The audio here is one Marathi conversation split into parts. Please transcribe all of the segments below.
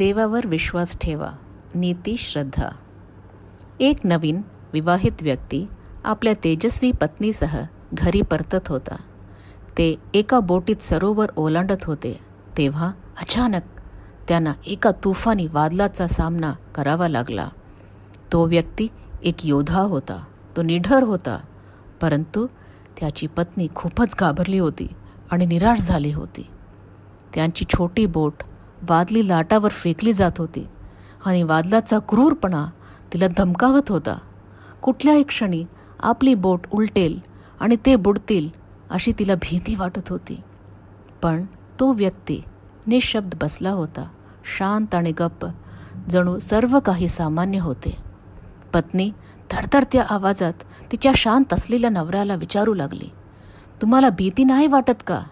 देवावर विश्वास ठेवा नीती श्रद्धा एक नवीन विवाहित व्यक्ती आपल्या तेजस्वी पत्नीसह घरी परतत होता ते एका बोटीत सरोवर ओलांडत होते तेव्हा अचानक त्यांना एका तुफानी वादलाचा सामना करावा लागला तो व्यक्ती एक योद्धा होता तो निढर होता परंतु त्याची पत्नी खूपच घाबरली होती आणि निराश झाली होती त्यांची छोटी बोट वादली लाटावर फेकली जात होती आणि वादलाचा क्रूरपणा तिला धमकावत होता कुठल्याही क्षणी आपली बोट उलटेल आणि ते बुडतील अशी तिला भीती वाटत होती पण तो व्यक्ती निशब्द बसला होता शांत आणि गप्प जणू सर्व काही सामान्य होते पत्नी थरथरत्या आवाजात तिच्या शांत असलेल्या नवऱ्याला विचारू लागली तुम्हाला भीती नाही वाटत का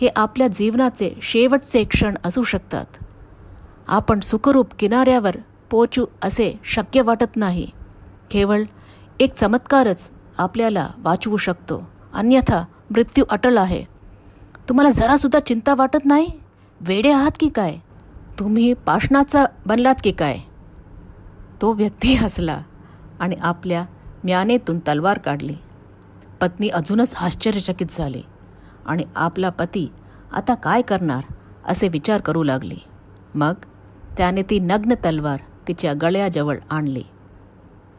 हे आपल्या जीवनाचे शेवटचे क्षण असू शकतात आपण सुखरूप किनाऱ्यावर पोचू असे शक्य वाटत नाही केवळ एक चमत्कारच आपल्याला वाचवू शकतो अन्यथा मृत्यू अटल आहे तुम्हाला जरासुद्धा चिंता वाटत नाही वेडे आहात की काय तुम्ही पाषणाचा बनलात की काय तो व्यक्ती हसला आणि आपल्या म्यानेतून तलवार काढली पत्नी अजूनच आश्चर्यचकित झाली आणि आपला पती आता काय करणार असे विचार करू लागली मग त्याने ती नग्न तलवार तिच्या गळ्याजवळ आणली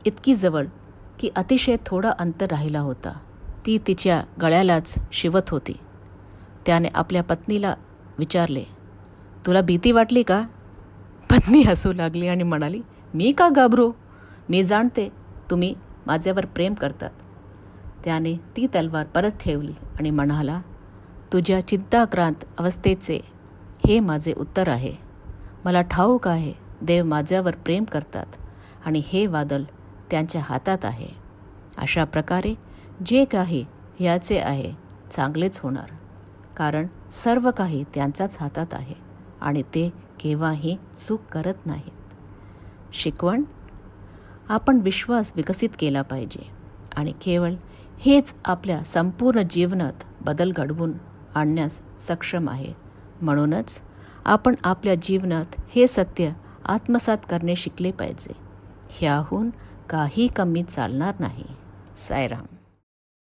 इतकी जवळ की अतिशय थोडा अंतर राहिला होता ती तिच्या गळ्यालाच शिवत होती त्याने आपल्या पत्नीला विचारले तुला भीती वाटली का पत्नी हसू लागली आणि म्हणाली मी का घाबरू मी जाणते तुम्ही माझ्यावर प्रेम करतात त्याने ती तलवार परत ठेवली आणि म्हणाला तुझ्या चिंताक्रांत अवस्थेचे हे माझे उत्तर आहे मला ठाऊक आहे देव माझ्यावर प्रेम करतात आणि हे वादल त्यांच्या हातात आहे अशा प्रकारे जे काही याचे आहे चांगलेच होणार कारण सर्व काही त्यांचाच हातात आहे आणि ते केव्हाही चूक करत नाहीत शिकवण आपण विश्वास विकसित केला पाहिजे आणि केवळ हेच आपल्या संपूर्ण जीवनात बदल घडवून आणण्यास सक्षम आहे म्हणूनच आपण आपल्या जीवनात हे सत्य आत्मसात करणे शिकले पाहिजे ह्याहून काही कमी चालणार नाही सायराम